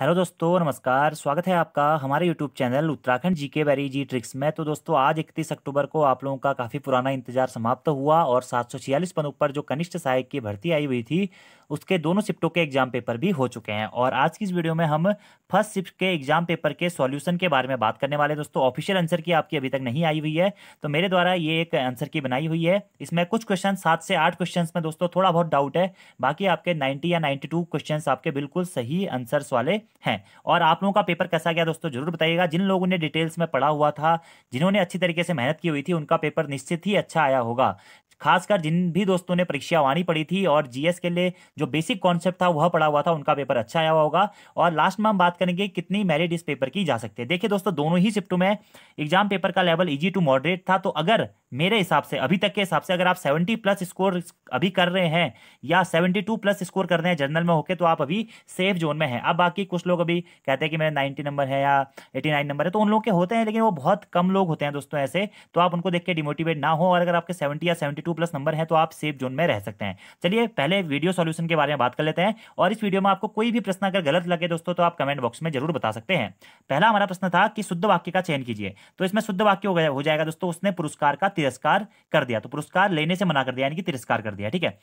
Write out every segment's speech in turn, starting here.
hello दोस्तों नमस्कार स्वागत है आपका हमारे यूट्यूब चैनल उत्तराखंड जी के बैरी जी ट्रिक्स में तो दोस्तों आज 31 अक्टूबर को आप लोगों का काफ़ी पुराना इंतजार समाप्त हुआ और सात सौ पदों पर जो कनिष्ठ सहायक की भर्ती आई हुई थी उसके दोनों शिफ्टों के एग्जाम पेपर भी हो चुके हैं और आज की इस वीडियो में हम फर्स्ट शिफ्ट के एग्जाम पेपर के सॉल्यूशन के बारे में बात करने वाले दोस्तों ऑफिशियल आंसर की आपकी अभी तक नहीं आई हुई है तो मेरे द्वारा ये एक आंसर की बनाई हुई है इसमें कुछ क्वेश्चन सात से आठ क्वेश्चन में दोस्तों थोड़ा बहुत डाउट है बाकी आपके नाइन्टी या नाइन्टी टू क्वेश्चन आपके बिल्कुल सही आंसर्स वाले हैं और आप लोगों का पेपर कैसा गया दोस्तों जरूर बताइएगा जिन लोगों ने डिटेल्स में पढ़ा हुआ था जिन्होंने अच्छी तरीके से मेहनत की हुई थी उनका पेपर निश्चित ही अच्छा आया होगा खासकर जिन भी दोस्तों ने परीक्षा वाणी पढ़ी थी और जीएस के लिए जो बेसिक कॉन्सेप्ट था वह पढ़ा हुआ था उनका पेपर अच्छा आया हुआ होगा और लास्ट में हम बात करेंगे कितनी मेरिट इस पेपर की जा सकती है देखिए दोस्तों दोनों ही शिफ्टों में एग्जाम पेपर का लेवल इजी टू मॉडरेट था तो अगर मेरे हिसाब से अभी तक के हिसाब से अगर आप 70 प्लस स्कोर अभी कर रहे हैं या 72 प्लस स्कोर कर रहे हैं जनरल में होके तो आप अभी सेफ जोन में हैं अब बाकी कुछ लोग अभी कहते हैं कि मेरा 90 नंबर है या 89 नंबर है तो उन लोग के होते हैं लेकिन वो बहुत कम लोग होते हैं दोस्तों ऐसे तो आप उनको देख के डिमोटिवेट ना हो और अगर आपके सेवेंटी या सेवेंटी प्लस नंबर है तो आप सेफ जोन में रह सकते हैं चलिए पहले वीडियो सोल्यूशन के बारे में बात कर लेते हैं और इस वीडियो में आपको कोई भी प्रश्न अगर गलत लगे दोस्तों तो आप कमेंट बॉक्स में जरूर बता सकते हैं पहला हमारा प्रश्न था कि शुद्ध वाक्य का चयन कीजिए तो इसमें शुद्ध वाक्य हो, हो जाएगा दोस्तों उसने पुरस्कार का तिरस्कार कर दिया तो पुरस्कार लेने से मना कर दिया यानी कि तिरस्कार कर दिया ठीक है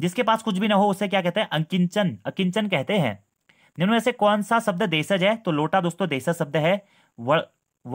जिसके पास कुछ भी ना हो उसे क्या कहते हैं अंकिंचन अकिंचन कहते हैं निम्न में से कौन सा शब्द देशज है तो लोटा दोस्तों देशज शब्द है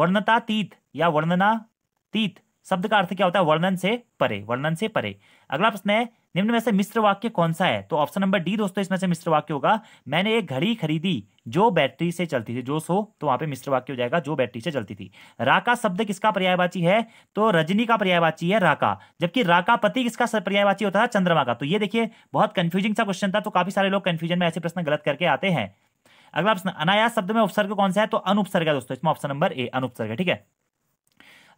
वर्णतातीत या वर्णनातीत शब्द का अर्थ क्या होता है वर्णन से परे वर्णन से परे अगला प्रश्न है निम्न में से मिश्र वाक्य कौन सा है तो ऑप्शन नंबर डी दोस्तों इसमें से मिश्र वाक्य होगा मैंने एक घड़ी खरीदी जो बैटरी से चलती थी जो सो तो वहां पे मिश्र वाक्य हो जाएगा जो बैटरी से चलती थी राका शब्द किसका पर्यायवाची है तो रजनी का पर्यायवाची है राका जबकि राका पति किसका पर्यायवाची होता था चंद्रमा का तो ये देखिए बहुत कंफ्यूजिंग सा क्वेश्चन था तो काफी सारे लोग कंफ्यूजन में ऐसे प्रश्न गलत करके आते हैं अगला प्रश्न अनायास शब्द में उपसर्ग कौन सा है तो अनुपसर्ग है दोस्तों इसमें ऑप्शन नंबर ए अनुपसर्ग ठीक है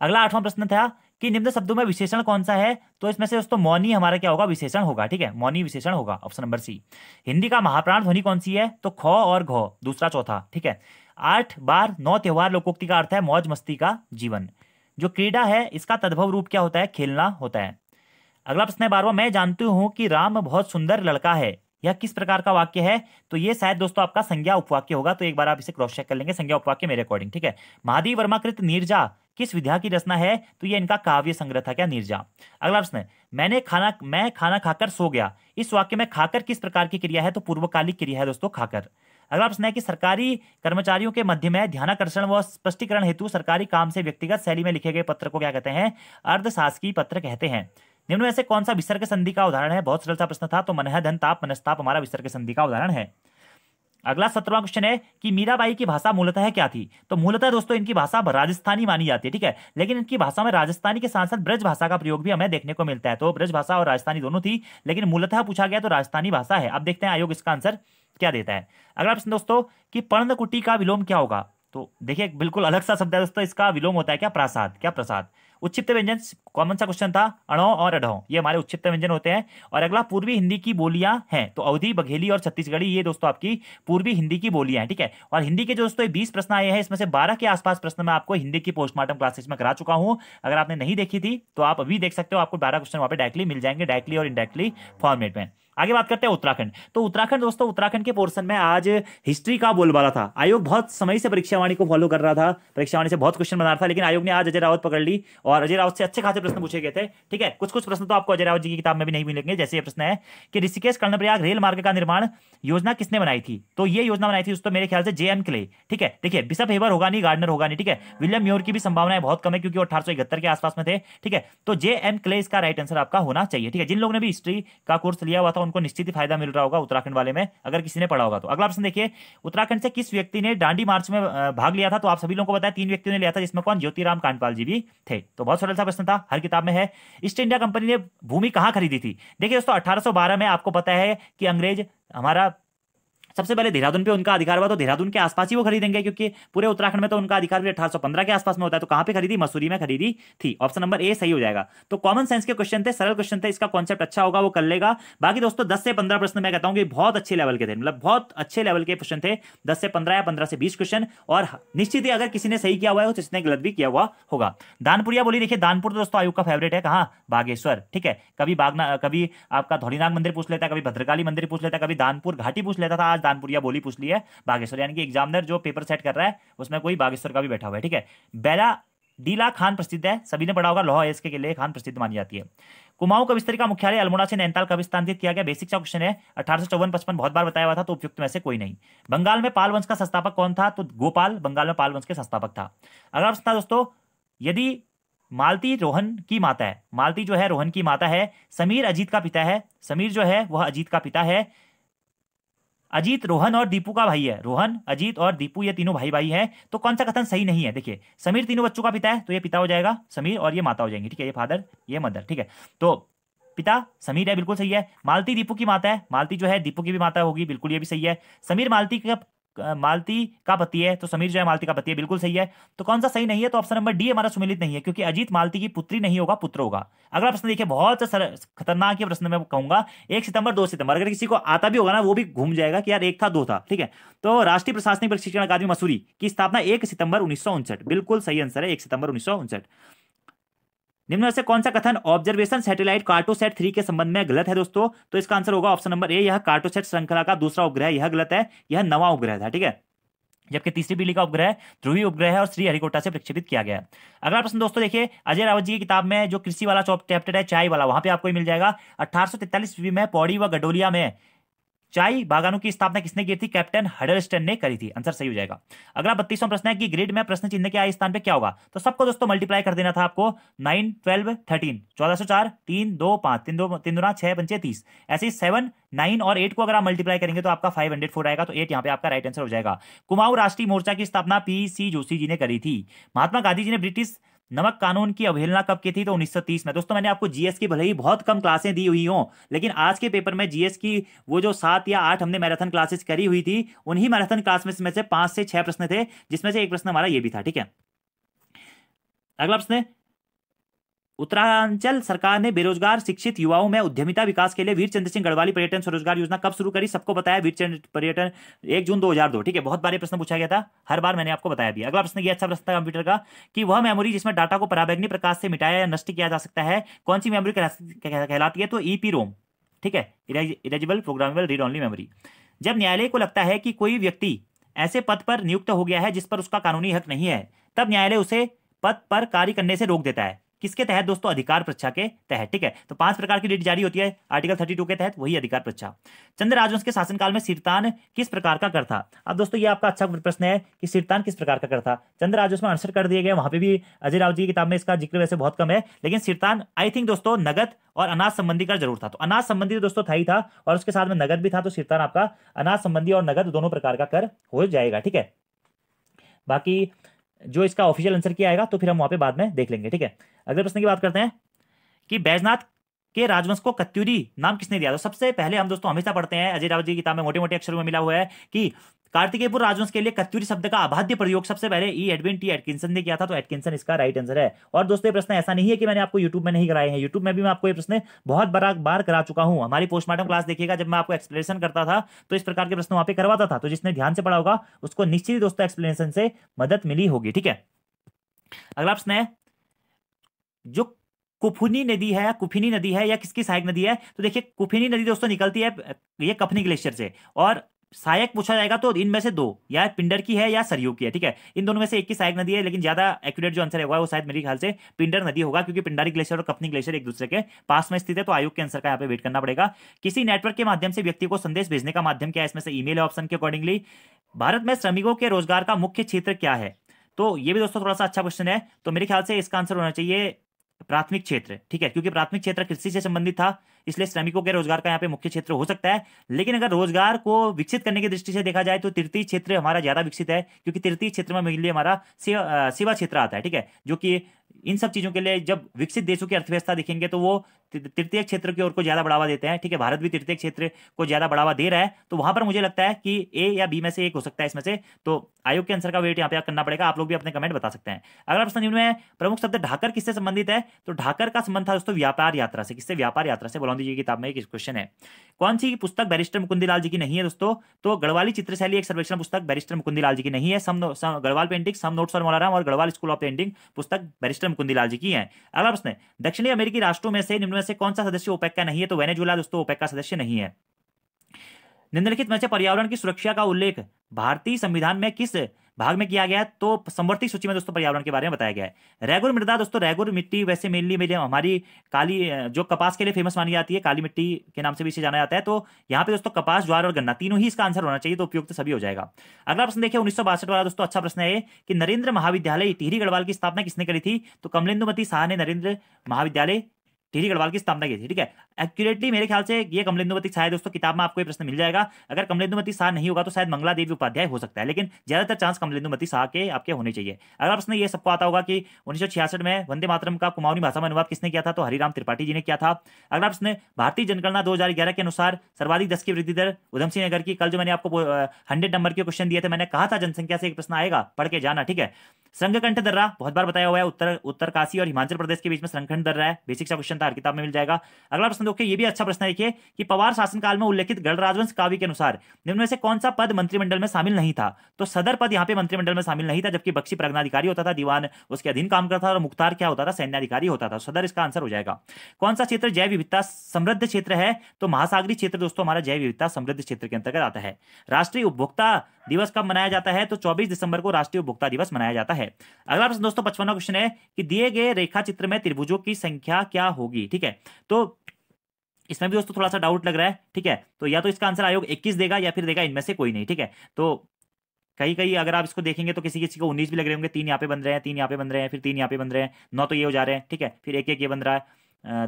अगला आठवां प्रश्न था कि निम्न शब्दों में विशेषण कौन सा है तो इसमें से दोस्तों मौनी हमारा क्या होगा विशेषण होगा ठीक है मौनी विशेषण होगा ऑप्शन नंबर सी हिंदी का महाप्राण ध्वनि कौन सी है तो ख और घ दूसरा चौथा ठीक है आठ बार नौ त्यौहार लोकोक्ति का अर्थ है मौज मस्ती का जीवन जो क्रीडा है इसका तद्भव रूप क्या होता है खेलना होता है अगला प्रश्न है बारवा मैं जानती हूं कि राम बहुत सुंदर लड़का है यह किस प्रकार का वाक्य है तो ये शायद दोस्तों आपका संज्ञा उपवाक्य होगा तो एक बार आप इसे क्रॉस चेक कर लेंगे संज्ञा उपवाक्य मेरे अकॉर्डिंग ठीक है महादी वर्मा कृत नीरजा किस विद्या की रचना है तो ये इनका काव्य संग्रह था क्या नीरजा अगला प्रश्न मैंने खाना मैं खाना खाकर सो गया इस वाक्य में खाकर किस प्रकार की क्रिया है तो पूर्वकालिक क्रिया है दोस्तों खाकर अगला प्रश्न है कि सरकारी कर्मचारियों के मध्य में ध्यानाकर्षण व स्पष्टीकरण हेतु सरकारी काम से व्यक्तिगत शैली में लिखे गए पत्र को क्या कहते हैं अर्धशासकीय पत्र कहते हैं निम्न में से कौन सा विसर्ग संधि का उदाहरण है बहुत सरल सा प्रश्न था तो मन धन ताप मनस्ताप हमारा विसर्ग संधि का उदाहरण है अगला सत्रवा क्वेश्चन है कि मीराबाई की भाषा मूलतः क्या थी तो मूलतः दोस्तों इनकी भाषा राजस्थानी मानी जाती है ठीक है लेकिन इनकी भाषा में राजस्थानी के साथ साथ ब्रज भाषा का प्रयोग भी हमें देखने को मिलता है तो ब्रज भाषा और राजस्थानी दोनों थी लेकिन मूलतः पूछा गया तो राजस्थानी भाषा है अब देखते हैं आयोग इसका आंसर क्या देता है अगला प्रश्न दोस्तों की पर्णकुटी का विलोम क्या होगा तो देखिए बिल्कुल अलग सा शब्द है दोस्तों इसका विलोम होता है क्या प्रसाद क्या प्रसाद उच्छिप्त व्यंजन कॉमन सा क्वेश्चन था अणो और अढ़ो ये हमारे उच्छिप्त व्यंजन होते हैं और अगला पूर्वी हिंदी की बोलियां हैं तो अवधि बघेली और छत्तीसगढ़ी ये दोस्तों आपकी पूर्वी हिंदी की बोलियां हैं ठीक है और हिंदी के जो दोस्तों बीस प्रश्न आए हैं इसमें से बारह के आसपास प्रश्न मैं आपको हिंदी की पोस्टमार्टम क्लासेस में करा चुका हूं अगर आपने नहीं देखी थी तो आप अभी देख सकते हो आपको बारह क्वेश्चन वहां पर डायरेक्टली मिल जाएंगे डायरेक्टली और इंडायरेक्टली फॉर्मेट में आगे बात करते हैं उत्तराखंड तो उत्तराखंड दोस्तों उत्तराखंड के पोर्सन में आज हिस्ट्री का बोलबाला था आयोग बहुत समय से परीक्षावाणी को फॉलो कर रहा था परीक्षावाणी से बहुत क्वेश्चन बना रहा था लेकिन आयोग ने आज अजय रावत पकड़ ली और अजय रावत से अच्छे खासे प्रश्न पूछे गए थे ठीक है कुछ कुछ प्रश्न तो आपको अजय रावत जी की किताब में भी नहीं मिलेंगे जैसे ये प्रश्न है कि ऋषिकेश कर्णप्रयाग रेल मार्ग का निर्माण योजना किसने बनाई थी तो ये योजना बनाई थी दोस्तों मेरे ख्याल से एम क्ले ठीक है देखिए बिशप हेबर होगा नहीं गार्डनर होगा नहीं ठीक है विलियम म्योर की भी संभावनाएं बहुत कम है क्योंकि अठारह के आसपास में थे ठीक है तो जे एम क्ले इसका राइट आंसर आपका होना चाहिए ठीक है जिन लोगों ने भी हिस्ट्री का कोर्स लिया हुआ था उनको निश्चित ही फायदा मिल रहा होगा उत्तराखंड वाले में अगर किसी ने पढ़ा होगा तो अगला ऑप्शन देखिए उत्तराखंड से किस व्यक्ति ने डांडी मार्च में भाग लिया था तो आप सभी लोगों को बताया तीन व्यक्तियों ने लिया था जिसमें कौन ज्योतिराम कांडपाल जी भी थे तो बहुत सरल सा प्रश्न था हर किताब में है ईस्ट इंडिया कंपनी ने भूमि कहां खरीदी थी देखिए दोस्तों अठारह में आपको पता है कि अंग्रेज हमारा सबसे पहले देहरादून पे उनका अधिकार हुआ तो देहरादून के आसपास ही वो खरीदेंगे क्योंकि पूरे उत्तराखंड में तो उनका अधिकार भी अठारह के आसपास में होता है तो कहां पे खरीदी मसूरी में खरीदी थी ऑप्शन नंबर ए सही हो जाएगा तो कॉमन सेंस के क्वेश्चन थे सरल क्वेश्चन थे इसका कॉन्सेप्ट अच्छा होगा वो कर लेगा बाकी दोस्तों दस से पंद्रह प्रश्न मैं कहता हूँ कि बहुत अच्छे लेवल के थे मतलब बहुत अच्छे लेवल के क्वेश्चन थे दस से पंद्रह या पंद्रह से बीस क्वेश्चन और निश्चित ही अगर किसी ने सही किया हुआ है तो इसने गलत भी किया हुआ होगा दानपुरिया बोली देखिए दानपुर तो दोस्तों आयोग का फेवरेट है कहा बागेश्वर ठीक है कभी बागना कभी आपका धौलीनाग मंदिर पूछ लेता है कभी भद्रकाली मंदिर पूछ लेता है कभी दानपुर घाटी पूछ लेता था आज या बोली पूछ ली है बागेश्वर यानी कि एग्जामिनर जो पेपर सेट कर रहा है उसमें कोई बागेश्वर का भी बैठा हुआ है ठीक है बेला डीला खान प्रसिद्ध है सभी ने पढ़ा होगा लोहा एस के लिए खान प्रसिद्ध मानी जाती है कुमाऊं कविस्तरी का मुख्यालय अल्मोड़ा से नैनताल कवि स्थानित किया गया बेसिक सा क्वेश्चन है अठारह सौ चौवन पचपन बहुत बार बताया हुआ था तो उपयुक्त में से कोई नहीं बंगाल में पाल वंश का संस्थापक कौन था तो गोपाल बंगाल में पाल वंश के संस्थापक था अगर प्रश्न दोस्तों यदि मालती रोहन की माता है मालती जो है रोहन की माता है समीर अजीत का पिता है समीर जो है वह अजीत का पिता है अजीत रोहन और दीपू का भाई है रोहन अजीत और दीपू ये तीनों भाई भाई हैं तो कौन सा कथन सही नहीं है देखिए समीर तीनों बच्चों का पिता है तो ये पिता हो जाएगा समीर और ये माता हो जाएंगी ठीक है ये फादर ये मदर ठीक है तो पिता समीर है बिल्कुल सही है मालती दीपू की माता है मालती जो है दीपू की भी माता होगी बिल्कुल ये भी सही है समीर मालती का मालती का पति है तो समीर जो है मालती का पति है बिल्कुल सही है तो कौन सा सही नहीं है तो ऑप्शन नंबर डी हमारा सुमिलित नहीं है क्योंकि अजीत मालती की पुत्री नहीं होगा पुत्र होगा अगला प्रश्न देखिए बहुत खतरनाक है प्रश्न मैं कहूंगा एक सितंबर दो सितंबर अगर किसी को आता भी होगा ना वो भी घूम जाएगा कि यार एक था दो था ठीक है तो राष्ट्रीय प्रशासनिक प्रशिक्षण अकादमी मसूरी की स्थापना एक सितंबर उन्नीस बिल्कुल सही आंसर है एक सितंबर उन्नीस निम्न में से कौन सा कथन ऑब्जर्वेशन सैटेलाइट कार्टोसेट थ्री के संबंध में गलत है दोस्तों तो इसका आंसर होगा ऑप्शन नंबर ए यह कार्टोसेट श्रृंखला का दूसरा उपग्रह यह गलत है यह नवा उपग्रह था ठीक है जबकि तीसरी पीढ़ी का उपग्रह ध्रुवी उपग्रह है और श्री हरिकोटा से प्रक्षेपित किया गया है अगला प्रश्न दोस्तों देखिए अजय रावत जी की किताब में जो कृषि वाला चैप्टर है चाय वाला वहां पे आपको मिल जाएगा अठारह तैतालीस में पौड़ी व गडोलिया में चाय बागानों की स्थापना किसने की थी कैप्टन हडरस्टन ने करी थी आंसर सही हो जाएगा अगला बत्तीसवां प्रश्न है कि ग्रिड में प्रश्न चिन्ह के आय स्थान पे क्या होगा तो सबको दोस्तों मल्टीप्लाई कर देना था आपको नाइन ट्वेल्व थर्टीन चौदह सौ चार तीन दो पांच तीन दो तीन दो छह पंचे तीस ऐसे सेवन नाइन और एट को अगर आप मल्टीप्लाई करेंगे तो आपका फाइव हंड्रेड फोर आएगा तो एट यहाँ पे आपका राइट आंसर हो जाएगा कुमाऊ राष्ट्रीय मोर्चा की स्थापना पी सी जोशी जी ने करी थी महात्मा गांधी जी ने ब्रिटिश नमक कानून की अवहेलना कब की थी तो 1930 में दोस्तों मैंने आपको जीएस की भले ही बहुत कम क्लासें दी हुई हों लेकिन आज के पेपर में जीएस की वो जो सात या आठ हमने मैराथन क्लासेस करी हुई थी उन्हीं मैराथन क्लास में से पांच से छह प्रश्न थे जिसमें से एक प्रश्न हमारा ये भी था ठीक है अगला प्रश्न उत्तरांचल सरकार ने बेरोजगार शिक्षित युवाओं में उद्यमिता विकास के लिए वीर चंद्र सिंह गढ़वाली पर्यटन स्वरोजगार योजना कब शुरू करी सबको बताया वीर चंद्र पर्यटन एक जून 2002 ठीक है बहुत बार ये प्रश्न पूछा गया था हर बार मैंने आपको बताया भी अगला प्रश्न यह अच्छा प्रश्न था कंप्यूटर का कि वह मेमोरी जिसमें डाटा को पराबैग्नि प्रकाश से मिटाया या नष्ट किया जा सकता है कौन सी मेमोरी कहलाती है तो ईपी e रोम ठीक है erasable programmable read only memory जब न्यायालय को लगता है कि कोई व्यक्ति ऐसे पद पर नियुक्त हो गया है जिस पर उसका कानूनी हक नहीं है तब न्यायालय उसे पद पर कार्य करने से रोक देता है किसके तहत दोस्तों अधिकार प्रच्छा के तहत ठीक है तो पांच प्रकार की डेट जारी होती है आर्टिकल 32 के तहत वही अधिकार प्रच्छा चंद्र राजवंश के शासनकाल में सिरतान किस प्रकार का कर था अब दोस्तों ये आपका अच्छा प्रश्न है कि सिरतान किस प्रकार का कर था चंद्र राजवंश में आंसर कर दिया गया वहां पे भी अजय राव जी की किताब में इसका जिक्र वैसे बहुत कम है लेकिन सिरतान आई थिंक दोस्तों नगद और अनाज संबंधी का जरूर था तो अनाज संबंधी तो दोस्तों था ही था और उसके साथ में नगद भी था तो सिरतान आपका अनाज संबंधी और नगद दोनों प्रकार का कर हो जाएगा ठीक है बाकी जो इसका ऑफिशियल आंसर किया आएगा तो फिर हम वहां पे बाद में देख लेंगे ठीक है अगले प्रश्न की बात करते हैं कि बैजनाथ के राजवंश को कत्यूरी नाम किसने दिया तो सबसे पहले हम दोस्तों हमेशा पढ़ते हैं अजय राव जी की किताब में मोटे मोटे अक्षरों में मिला हुआ है कि कार्तिकेयपुर राजवंश के लिए कत्यूरी शब्द का अबाध्य प्रयोग सबसे पहले ई एडविन टी एटकिंसन ने किया था तो एटकिंसन इसका राइट आंसर है और दोस्तों प्रश्न ऐसा नहीं है कि मैंने आपको यूट्यूब में नहीं कराए हैं यूट्यूब में भी मैं आपको ये प्रश्न बहुत बड़ा बार करा चुका हूं हमारी पोस्टमार्टम क्लास देखिएगा जब मैं आपको एक्सप्लेनेशन करता था तो इस प्रकार के प्रश्न वहां पर करवाता था तो जिसने ध्यान से पढ़ा होगा उसको निश्चित दोस्तों एक्सप्लेनेशन से मदद मिली होगी ठीक है अगला प्रश्न है जो कुफुनी नदी है कुफिनी नदी है या किसकी सहायक नदी है तो देखिए कुफिनी नदी दोस्तों निकलती है ये कफनी ग्लेशियर से और सहायक पूछा जाएगा तो इनमें से दो या पिंडर की है या सरयू की है ठीक है इन दोनों में से एक की सहायक नदी है लेकिन ज्यादा एक्यूरेट जो आंसर है वो शायद मेरे ख्याल से पिंडर नदी होगा क्योंकि पिंडारी ग्लेशियर और कपनी ग्लेशियर एक दूसरे के पास में स्थित है तो आयोग के आंसर का यहाँ पे वेट करना पड़ेगा किसी नेटवर्क के माध्यम से व्यक्ति को संदेश भेजने का माध्यम क्या है इसमें से ईमेल है ऑप्शन के अकॉर्डिंगली भारत में श्रमिकों के रोजगार का मुख्य क्षेत्र क्या है तो ये भी दोस्तों थोड़ा सा अच्छा क्वेश्चन है तो मेरे ख्याल से इसका आंसर होना चाहिए प्राथमिक क्षेत्र ठीक है क्योंकि प्राथमिक क्षेत्र कृषि से संबंधित था इसलिए श्रमिकों के रोजगार का यहाँ पे मुख्य क्षेत्र हो सकता है लेकिन अगर रोजगार को विकसित करने की दृष्टि से देखा जाए तो तृतीय क्षेत्र हमारा ज्यादा विकसित है क्योंकि तृतीय क्षेत्र में मेनली हमारा सेवा क्षेत्र आता है ठीक है जो कि इन सब चीजों के लिए जब विकसित देशों की अर्थव्यवस्था देखेंगे तो वो तृतीय क्षेत्र की ओर को ज्यादा बढ़ावा देते हैं ठीक है भारत भी तृतीय क्षेत्र को ज्यादा बढ़ावा दे रहा है तो वहां पर मुझे लगता है कि ए या बी में से एक हो सकता है इसमें से तो आयोग के आंसर का वेट यहाँ पे करना पड़ेगा आप लोग भी अपने कमेंट बता सकते हैं अगला प्रश्न में प्रमुख शब्द ढाकर किससे संबंधित है तो ढाकर का संबंध था दोस्तों व्यापार यात्रा से किससे व्यापार यात्रा से बोलाउंदी जी किताब में एक क्वेश्चन है कौन सी पुस्तक बैरिस्टर मुकुंदीलाल जी की नहीं है दोस्तों तो गढ़वाली चित्रशैली एक सर्वेक्षण पुस्तक बैरिस्टर मुकुंदीलाल जी की नहीं है some Garhwal painting some notes और मोलाराम और गढ़वाल स्कूल ऑफ पेंटिंग पुस्तक बैरिस्टर मुकुंदीलाल जी की है अगला प्रश्न दक्षिणी अमेरिकी राष्ट्रों में से निम्न में से कौन सा सदस्य ओपेक का नहीं है तो वेनेजुला दोस्तों ओपेक का सदस्य नहीं है निम्नलिखित में से पर्यावरण की सुरक्षा का उल्लेख भारतीय संविधान में किस भाग में किया गया तो समवर्ती सूची में दोस्तों पर्यावरण के बारे में बताया गया है रेगुर मृदा दोस्तों रेगुर मिट्टी वैसे मेनली मेरे हमारी काली जो कपास के लिए फेमस मानी जाती है काली मिट्टी के नाम से भी इसे जाना जाता है तो यहाँ पे दोस्तों कपास ज्वार और गन्ना तीनों ही इसका आंसर होना चाहिए तो उपयुक्त सभी हो जाएगा अगला प्रश्न देखिए उन्नीस वाला दोस्तों अच्छा प्रश्न है कि नरेंद्र महाविद्यालय टिहरी गढ़वाल की स्थापना किसने करी थी तो कमलेन्दुमती शाह ने नरेंद्र महाविद्यालय टीरी गढ़वाल की स्थापना की थी ठीक है एक्यूरेटली मेरे ख्याल से ये कमलेंदुमती शायद दोस्तों किताब में आपको ये प्रश्न मिल जाएगा अगर कमलेंदुमती शाह नहीं होगा तो शायद मंगला देवी उपाध्याय हो सकता है लेकिन ज्यादातर चांस कमलेंदुमती शाह के आपके होने चाहिए अगला प्रश्न ये सबको आता होगा कि उन्नीस में वंदे मातरम का कुमाऊनी भाषा में अनुवाद किसने किया था तो हरिराम त्रिपाठी जी ने किया था अगला प्रश्न भारतीय जनगणना दो के अनुसार सर्वाधिक दस की वृद्धि दर उधम सिंह नगर की कल जो मैंने आपको हंड्रेड नंबर के क्वेश्चन दिए थे मैंने कहा था जनसंख्या से एक प्रश्न आएगा पढ़ के जाना ठीक है संघकंठ दर्रा बहुत बार बताया हुआ है उत्तर उत्तर काशी और हिमाचल प्रदेश के बीच में संघकंठ दर्रा है बेसिक सा क्वेश्चन क्वेश्चन था हर किताब में मिल जाएगा अगला प्रश्न देखिए ये भी अच्छा प्रश्न है कि, कि पवार शासनकाल में उल्लेखित गढ़ राजवंश काव्य के अनुसार निम्न में से कौन सा पद मंत्रिमंडल में शामिल नहीं था तो सदर पद यहाँ पे मंत्रिमंडल में शामिल नहीं था जबकि बक्सी प्रज्ञाधिकारी होता था दीवान उसके अधीन काम करता था और मुख्तार क्या होता था सैन्याधिकारी होता था सदर इसका आंसर हो जाएगा कौन सा क्षेत्र जैव विविधता समृद्ध क्षेत्र है तो महासागरी क्षेत्र दोस्तों हमारा जैव विविधता समृद्ध क्षेत्र के अंतर्गत आता है राष्ट्रीय उपभोक्ता दिवस कब मनाया जाता है तो 24 दिसंबर को राष्ट्रीय उपभोक्ता दिवस मनाया जाता है अगला प्रश्न दोस्तों पचपनवा क्वेश्चन है कि दिए गए रेखा चित्र में त्रिभुजों की संख्या क्या हो होगी ठीक है तो इसमें भी दोस्तों थोड़ा सा डाउट लग रहा है ठीक है तो या तो इसका आंसर आयोग 21 देगा या फिर देगा इनमें से कोई नहीं ठीक है तो कहीं कहीं अगर आप इसको देखेंगे तो किसी किसी को उन्नीस भी लग रहे होंगे तीन यहाँ पे बन रहे हैं तीन यहाँ पे बन रहे हैं फिर तीन यहाँ पे बन रहे हैं नौ तो ये हो जा रहे हैं ठीक है फिर एक एक ये बन रहा है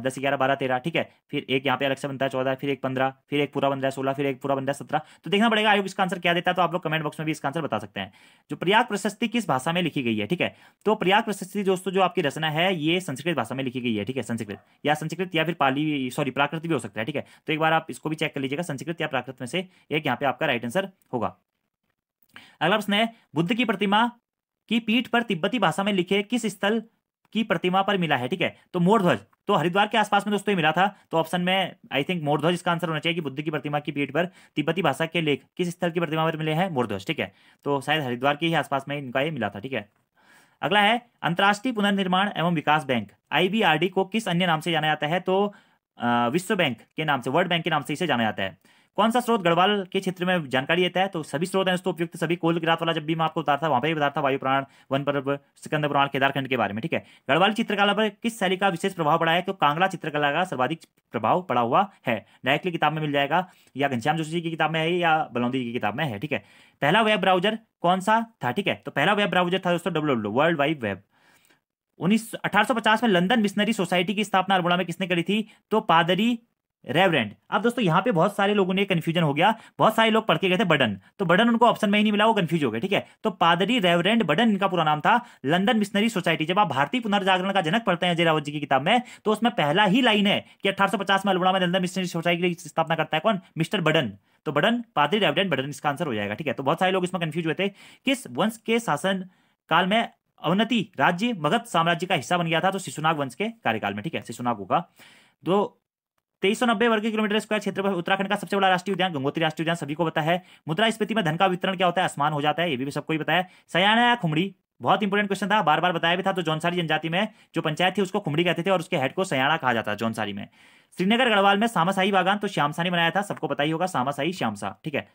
दस ग्यारह बारह तेरह ठीक है फिर एक यहाँ पे अलग से बनता है चौदह फिर एक पंद्रह फिर एक पूरा बन है सोलह फिर एक पूरा बन है सत्रह तो देखना पड़ेगा आयोग इसका आंसर क्या देता है तो आप लोग कमेंट बॉक्स में भी इसका आंसर बता सकते हैं जो प्रयाग प्रशस्ति किस भाषा में लिखी गई है ठीक है तो प्रयाग प्रशस्ति दोस्तों जो आपकी रचना है ये संस्कृत भाषा में लिखी गई है ठीक है संस्कृत या संस्कृत या फिर पाली सॉरी प्राकृत भी हो सकता है ठीक है तो एक बार आप इसको भी चेक कर लीजिएगा संस्कृत या प्राकृत में से एक यहाँ पे आपका राइट आंसर होगा अगला प्रश्न है बुद्ध की प्रतिमा की पीठ पर तिब्बती भाषा में लिखे किस स्थल की प्रतिमा पर मिला है ठीक है तो मोरध्वज तो हरिद्वार के आसपास में दोस्तों ये मिला था तो ऑप्शन में आई थिंक मोरध्वज इसका आंसर होना चाहिए कि बुद्ध की प्रतिमा की पीठ पर तिब्बती भाषा के लेख किस स्थल की प्रतिमा पर मिले हैं मोरध्वज ठीक है तो शायद हरिद्वार के ही आसपास में इनका ये मिला था ठीक है अगला है अंतर्राष्ट्रीय पुनर्निर्माण एवं विकास बैंक आईबीआरडी को किस अन्य नाम से जाना जाता है तो विश्व बैंक के नाम से वर्ल्ड बैंक के नाम से इसे जाना जाता है कौन सा स्रोत गढ़वाल के क्षेत्र में जानकारी देता है तो सभी स्रोत हैं दोस्तों उपयुक्त सभी कोल गिरात वाला जब भी मैं आपको उतारा था वहां पर ही बताया था वायु प्राण वन पर्व सिकंदर पुराण केदारखंड के बारे में ठीक है गढ़वाल चित्रकला पर किस शैली का विशेष प्रभाव पड़ा है तो कांगड़ा चित्रकला का सर्वाधिक प्रभाव पड़ा हुआ है डायरेक्टली किताब में मिल जाएगा या घनश्याम जोशी जी की किताब में है या बलौदी की किताब में है ठीक है पहला वेब ब्राउजर कौन सा था ठीक है तो पहला वेब ब्राउजर था दोस्तों W W world wide web उन्नीस अठारह में लंदन मिशनरी सोसाइटी की स्थापना अल्मोड़ा में किसने करी थी तो पादरी रेवरेंट अब दोस्तों यहाँ पे बहुत सारे लोगों ने कन्फ्यूजन हो गया बहुत सारे लोग पढ़ के गए थे बडन तो बडन उनको ऑप्शन में ही नहीं मिला वो कंफ्यूज हो गए ठीक है तो पादरी रेवरेंट बडन इनका पूरा नाम था लंदन मिशनरी सोसाइटी जब आप भारतीय पुनर्जागरण का जनक पढ़ते हैं अजय रावत जी की किताब में तो उसमें पहला ही लाइन है कि अठारह में अल्बोड़ा में लंदन मिशनरी सोसाइटी की स्थापना करता है कौन मिस्टर बडन तो बडन पादरी रेवरेंट बडन इसका आंसर हो जाएगा ठीक है तो बहुत सारे लोग इसमें कंफ्यूज हुए थे किस वंश के शासन काल में अवनति राज्य मगध साम्राज्य का हिस्सा बन गया था तो शिशुनाग वंश के कार्यकाल में ठीक है शिशुनाग होगा तो तेईस वर्ग किलोमीटर स्क्वायर क्षेत्र पर उत्तराखंड का सबसे बड़ा राष्ट्रीय उद्यान गंगोत्री राष्ट्रीय उद्यान सभी को पता है स्पीति में धन का वितरण क्या होता है आसमान हो जाता है ये भी सबको ही बताया है सयाना या खुमड़ी बहुत इंपॉर्टेंट क्वेश्चन था बार बार बताया भी था तो जौनसारी जनजाति में जो पंचायत थी उसको खुमड़ी कहते थे और उसके हेड को सयाना कहा जाता है जौनसारी में श्रीनगर गढ़वाल में सामासाही बागान तो ने बनाया था सबको पता ही होगा सामासाही श्यामसा ठीक है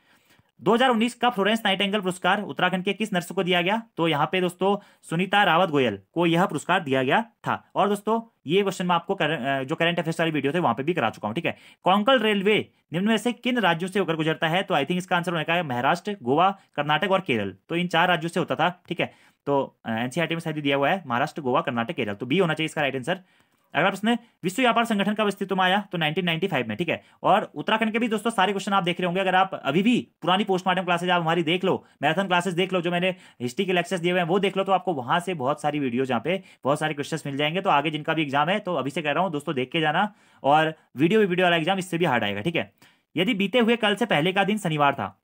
2019 का फ्लोरेंस एंगल पुरस्कार उत्तराखंड के किस नर्स को दिया गया तो यहाँ पे दोस्तों सुनीता रावत गोयल को यह पुरस्कार दिया गया था और दोस्तों ये क्वेश्चन मैं आपको कर, जो करंट अफेयर्स वाली वीडियो थे वहां पे भी करा चुका हूँ ठीक है कोंकल रेलवे निम्न में से किन राज्यों से होकर गुजरता है तो आई थिंक इसका आंसर होने का महाराष्ट्र गोवा कर्नाटक और केरल तो इन चार राज्यों से होता था ठीक है तो एनसीआरटी e में शायद दिया हुआ है महाराष्ट्र गोवा कर्नाटक केरल तो बी होना चाहिए इसका राइट आंसर अगला प्रश्न है विश्व व्यापार संगठन का अस्तित्व आया तो 1995 में ठीक है और उत्तराखंड के भी दोस्तों सारे क्वेश्चन आप देख रहे होंगे अगर आप अभी भी पुरानी पोस्टमार्टम क्लासेज आप हमारी देख लो मैराथन क्लासेस देख लो जो मैंने हिस्ट्री के लेक्चर्स दिए हुए हैं वो देख लो तो आपको वहां से बहुत सारी वीडियो यहाँ पे बहुत सारे क्वेश्चन मिल जाएंगे तो आगे जिनका भी एग्जाम है तो अभी से कह रहा हूँ दोस्तों देख के जाना और वीडियो भी वीडियो वाला एग्जाम इससे भी हार्ड आएगा ठीक है यदि बीते हुए कल से पहले का दिन शनिवार था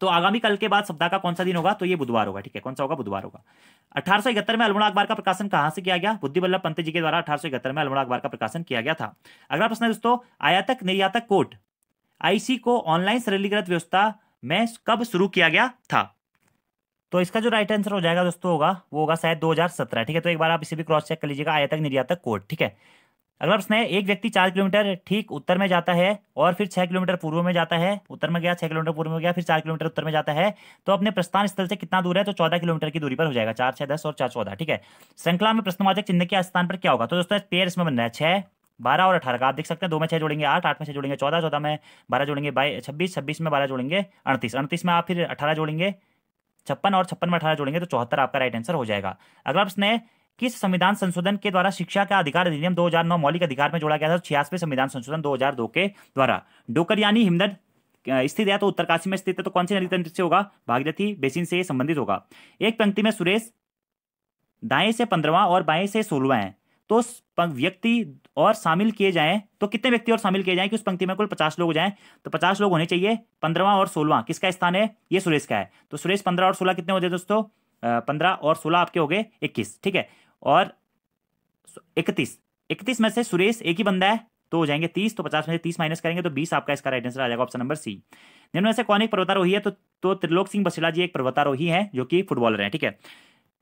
तो आगामी कल के बाद सप्ताह का कौन सा दिन होगा तो ये बुधवार होगा ठीक है कौन सा होगा बुधवार होगा अठारह में अलमुड़ा अखबार का प्रकाशन कहां से किया गया बुद्धि वल्लभ पंत जी के द्वारा अठारह में अलमुड़ा अखबार का प्रकाशन किया गया था अगला प्रश्न है दोस्तों आयातक निर्यातक कोर्ट आईसी को ऑनलाइन सरलीकृत व्यवस्था में कब शुरू किया गया था तो इसका जो राइट आंसर हो जाएगा दोस्तों होगा वो होगा शायद 2017 ठीक है तो एक बार आप इसे भी क्रॉस चेक कर लीजिएगा आयातक निर्यातक कोर्ट ठीक है अगला प्रश्न है एक व्यक्ति चार किलोमीटर ठीक उत्तर में जाता है और फिर छह किलोमीटर पूर्व में जाता है उत्तर में गया छह किलोमीटर पूर्व में गया फिर चार किलोमीटर उत्तर में जाता है तो अपने प्रस्थान स्थल से कितना दूर है तो चौदह किलोमीटर की दूरी पर हो जाएगा चार छह दस और चार चौदह ठीक है श्रृंखला में प्रश्नवाचक चिन्ह के स्थान पर क्या होगा तो दोस्तों पेयर इसमें बन रहा है छह बारह और अठारह का आप देख सकते हैं दो में छह जोड़ेंगे आठ आठ में छह जोड़ेंगे चौदह चौदह में बारह जोड़ेंगे बाई छब्बीस छब्बीस में बारह जोड़ेंगे अड़तीस अड़तीस में आप फिर अठारह जोड़ेंगे छप्पन और छप्पन में अठारह जोड़ेंगे तो चौहत्तर आपका राइट आंसर हो जाएगा अगला प्रश्न है किस संविधान संशोधन के द्वारा शिक्षा का अधिकार अधिनियम 2009 मौलिक अधिकार में जोड़ा गया था छियासवे संविधान संशोधन 2002 के द्वारा डोकर यानी हिमदर स्थित है तो उत्तरकाशी में स्थित है तो कौन सी नदी तंत्र से होगा भागीरथी बेसिन से संबंधित होगा एक पंक्ति में सुरेश दाएं से पंद्रवा और बाएं से सोलवा है तो व्यक्ति और शामिल किए जाएं तो कितने व्यक्ति और शामिल किए जाएं कि उस पंक्ति में कुल पचास लोग जाएं तो पचास लोग होने चाहिए पंद्रवा और सोलवा किसका स्थान है ये सुरेश का है तो सुरेश पंद्रह और सोलह कितने होते दोस्तों पंद्रह और सोलह आपके हो गए इक्कीस ठीक है और इकतीस इकतीस में से सुरेश एक ही बंदा है तो हो जाएंगे तीस तो पचास में से तीस माइनस करेंगे तो बीस आपका इसका राइट आंसर आ जाएगा ऑप्शन नंबर सी में से कौन एक पर्वतारोही है तो, तो त्रिलोक सिंह बसेला जी एक पर्वतारोही है जो कि फुटबॉलर है ठीक है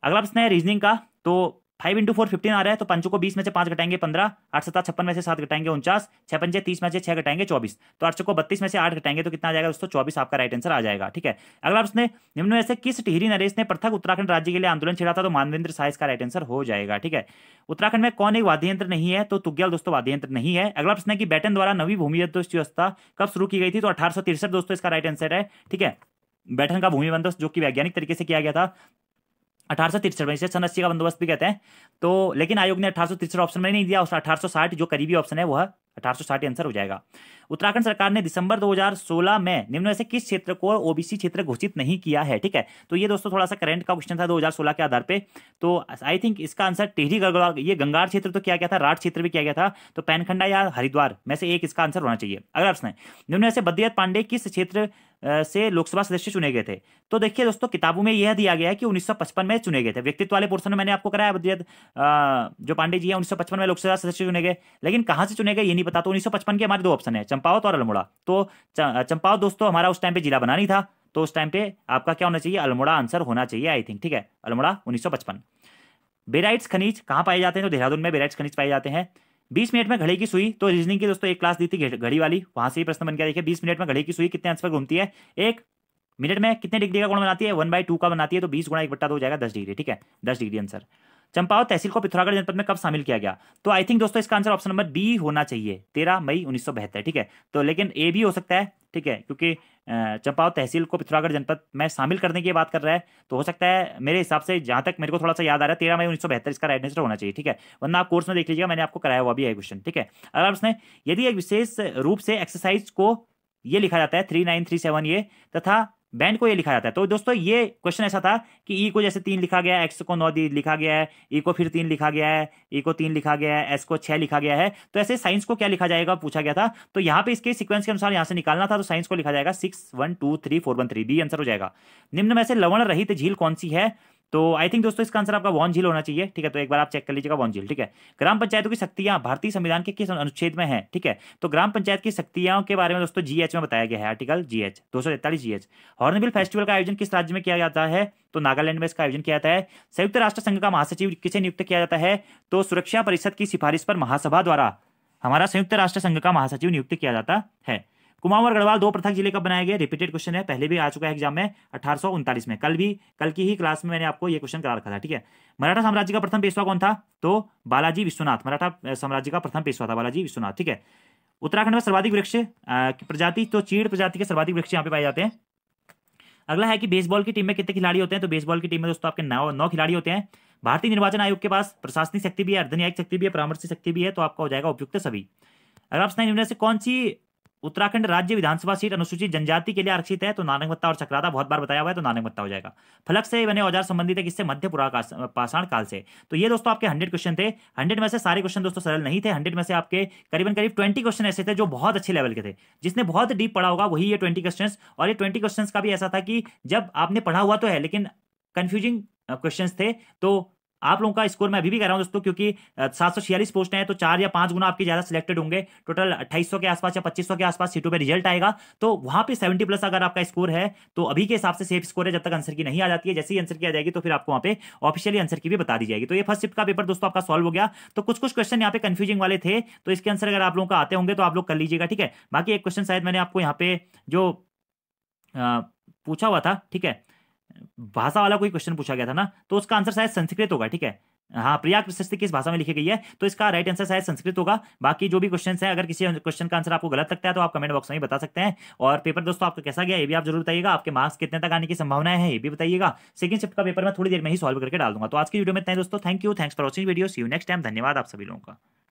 अगला प्रश्न है रीजनिंग का तो फाइव इंटू फोर फिफ्टीन आ रहा है तो पंचों को बीस में से पांच घटाएंगे पंद्रह आठ सत्ता छप्पन में से सात घटाएंगे उनचास छह पंचे तीस में से छह घटाएंगे चौबीस तो आठ को बत्तीस में से आठ घटाएंगे तो कितना आ जाएगा दोस्तों चौबीस आपका राइट आंसर आ जाएगा ठीक है अगला उसने निम्न में से किस टिहरी नरेश ने पृथक उत्तराखंड राज्य के लिए आंदोलन छिड़ा था तो मानवेंद्र साइस का राइट आंसर हो जाएगा ठीक है उत्तराखंड में कौन एक वाद्य यंत्र नहीं है तो तुग्याल दोस्तों वाद्य यंत्र नहीं है अगला प्रश्न है कि बैटन द्वारा नवी भूमि व्यवस्था कब शुरू की गई थी तो अठारह दोस्तों इसका राइट आंसर है ठीक है बैठन का भूमि बंदोबस्त जो कि वैज्ञानिक तरीके से किया गया था अठारह इसे सन का बंदोबस्त भी कहते हैं तो लेकिन आयोग ने अठारह ऑप्शन में नहीं दिया अठारह जो करीबी ऑप्शन है वह अठारह आंसर हो जाएगा उत्तराखंड सरकार ने दिसंबर 2016 में निम्न में से किस क्षेत्र को ओबीसी क्षेत्र घोषित नहीं किया है ठीक है तो ये दोस्तों थोड़ा सा करंट का क्वेश्चन था 2016 के आधार पे तो आई थिंक इसका आंसर टिहरी गढ़वाल ये गंगार क्षेत्र तो क्या गया था राठ क्षेत्र भी किया गया था तो पैनखंडा या हरिद्वार में से एक इसका आंसर होना चाहिए अगला प्रश्न है निम्न में से बद्रीनाथ पांडे किस क्षेत्र से लोकसभा सदस्य चुने गए थे तो देखिए दोस्तों किताबों में यह दिया गया है कि 1955 में चुने गए थे व्यक्तित्व वाले पोर्सन में मैंने आपको कराया बद्रियत जो पांडे जी है उन्नीस में लोकसभा सदस्य चुने गए लेकिन कहाँ से चुने गए ये नहीं पता तो उन्नीस के हमारे दो ऑप्शन है चंपावत और अल्मोड़ा तो चंपावत दोस्तों हमारा उस टाइम पे जिला बना नहीं था तो उस टाइम पे आपका क्या होना चाहिए अल्मोड़ा आंसर होना चाहिए आई थिंक ठीक है अल्मोड़ा उन्नीस बेराइट्स खनिज कहाँ पाए जाते हैं तो देहरादून में बेराइट्स खनिज पाए जाते हैं बीस मिनट में घड़ी की सुई तो रीजनिंग की दोस्तों एक क्लास दी थी घड़ी वाली वहां से ही प्रश्न बन गया देखिए बीस मिनट में घड़ी की सुई कितने अंश पर घूमती है एक मिनट में कितने डिग्री का गुण बनाती है वन बाई टू का बनाती है तो बीस गुणा एक बट्टा दो हो जाएगा दस डिग्री ठीक है दस डिग्री आंसर चंपावत तहसील को पिथौरागढ़ जनपद में कब शामिल किया गया तो आई थिंक दोस्तों इसका आंसर ऑप्शन नंबर बी होना चाहिए तेरह मई उन्नीस ठीक है तो लेकिन ए भी हो सकता है ठीक है क्योंकि चंपावत तहसील को पिथौरागढ़ जनपद में शामिल करने की बात कर रहा है तो हो सकता है मेरे हिसाब से जहां तक मेरे को थोड़ा सा याद आ रहा है तेरह मई उन्नीस इसका राइट आंसर होना चाहिए ठीक है वरना आप कोर्स में देख लीजिएगा मैंने आपको कराया हुआ भी है क्वेश्चन ठीक है अगर प्रश्न यदि एक विशेष रूप से एक्सरसाइज को ये लिखा जाता है थ्री नाइन थ्री सेवन ये तथा बैंड को ये लिखा जाता है तो दोस्तों ये क्वेश्चन ऐसा था कि ई e को जैसे तीन लिखा गया है एक्स को नौ लिखा गया है ई e को फिर तीन लिखा गया है ई e को तीन लिखा गया है एस को छह लिखा गया है तो ऐसे साइंस को क्या लिखा जाएगा पूछा गया था तो यहाँ पे इसके सीक्वेंस के अनुसार यहाँ से निकालना था तो साइंस को लिखा जाएगा six one two three four one three B answer हो जाएगा निम्न में से लवण रहित झील कौन सी है तो आई थिंक दोस्तों इसका आंसर आपका वॉन झील होना चाहिए ठीक है तो एक बार आप चेक कर लीजिएगा वॉन झील ठीक है ग्राम पंचायतों की शक्तियां भारतीय संविधान के किस अनुच्छेद में है ठीक है तो ग्राम पंचायत की शक्तियों के बारे में दोस्तों जीएच में बताया गया है आर्टिकल जीएच दो सौ तैतालीस जीएच हॉर्नबिल फेस्टिवल का आयोजन किस राज्य में किया जाता है तो नागालैंड में इसका आयोजन किया जाता है संयुक्त राष्ट्र संघ का महासचिव किसे नियुक्त किया जाता है तो सुरक्षा परिषद की सिफारिश पर महासभा द्वारा हमारा संयुक्त राष्ट्र संघ का महासचिव नियुक्त किया जाता है कुमाऊं और गढ़वाल दो पृथक जिले कब बनाए गए रिपीटेड क्वेश्चन है पहले भी आ चुका है एग्जाम में अठारह में कल भी कल की ही क्लास में मैंने आपको ये क्वेश्चन करा रखा था ठीक है मराठा साम्राज्य का प्रथम पेशवा कौन था तो बालाजी विश्वनाथ मराठा साम्राज्य का प्रथम पेशवा था बालाजी विश्वनाथ ठीक है उत्तराखंड में सर्वाधिक वृक्ष प्रजाति तो चीड़ प्रजाति के सर्वाधिक वृक्ष यहाँ पे पाए जाते हैं अगला है कि बेसबॉल की टीम में कितने खिलाड़ी होते हैं तो बेसबॉल की टीम में दोस्तों आपके नौ नौ खिलाड़ी होते हैं भारतीय निर्वाचन आयोग के पास प्रशासनिक शक्ति भी है अर्धन्यायिक शक्ति भी है परामर्श शक्ति भी है तो आपका हो जाएगा उपयुक्त सभी अगर आप स्नाइन से कौन सी उत्तराखंड राज्य विधानसभा सीट अनुसूचित जनजाति के लिए आरक्षित है तो नानक मत्ता और चक्राता बहुत बार बताया हुआ है तो नानक मत्ता हो जाएगा फलक से बने औजार संबंधित है किससे मध्य पुरा पाषाण काल से तो ये दोस्तों आपके हंड्रेड क्वेश्चन थे हंड्रेड में से सारे क्वेश्चन दोस्तों सरल नहीं थे हंड्रेड में से आपके करीबन करीब ट्वेंटी क्वेश्चन ऐसे थे जो बहुत अच्छे लेवल के थे जिसने बहुत डीप पढ़ा होगा वही ये ट्वेंटी क्वेश्चन और ये ट्वेंटी क्वेश्चन का भी ऐसा था कि जब आपने पढ़ा हुआ तो है लेकिन कन्फ्यूजिंग क्वेश्चन थे तो आप लोगों का स्कोर मैं अभी भी कह रहा हूँ दोस्तों क्योंकि सात सौ छियालीस पोस्ट हैं तो चार या पांच गुना आपके ज्यादा सिलेक्टेड होंगे टोटल अट्ठाईस के आसपास या पच्चीस के आसपास सीटों पर रिजल्ट आएगा तो वहां पर सेवेंटी प्लस अगर आपका स्कोर है तो अभी के हिसाब से सेफ स्कोर है जब तक आंसर की नहीं आ जाती है जैसे ही आंसर की आ जाएगी तो फिर आपको वहां पर ऑफिशियली आंसर की भी बता दी जाएगी तो ये फर्स्ट शिफ्ट का पेपर दोस्तों आपका सॉल्व हो गया तो कुछ कुछ क्वेश्चन यहाँ पे कंफ्यूजिंग वाले थे तो इसके आंसर अगर आप लोगों का आते होंगे तो आप लोग कर लीजिएगा ठीक है बाकी एक क्वेश्चन शायद मैंने आपको यहाँ पे जो पूछा हुआ था ठीक है भाषा वाला कोई क्वेश्चन पूछा गया था ना तो उसका आंसर शायद संस्कृत होगा ठीक है हाँ प्रयाग प्रशस्ति किस भाषा में लिखी गई है तो इसका राइट आंसर शायद संस्कृत होगा बाकी जो भी क्वेश्चन है अगर किसी क्वेश्चन का आंसर आपको गलत लगता है तो आप कमेंट बॉक्स में ही बता सकते हैं और पेपर दोस्तों आपका कैसा गया ये भी आप जरूर बताइएगा आपके मार्क्स कितने तक आने की संभावना है ये भी बताइएगा सेकंड शिफ्ट का पेपर मैं थोड़ी देर में ही सॉल्व करके डाल दूंगा तो आज की वीडियो में इतना दोस्तों thank you thanks for watching video see you next time धन्यवाद आप सभी लोगों का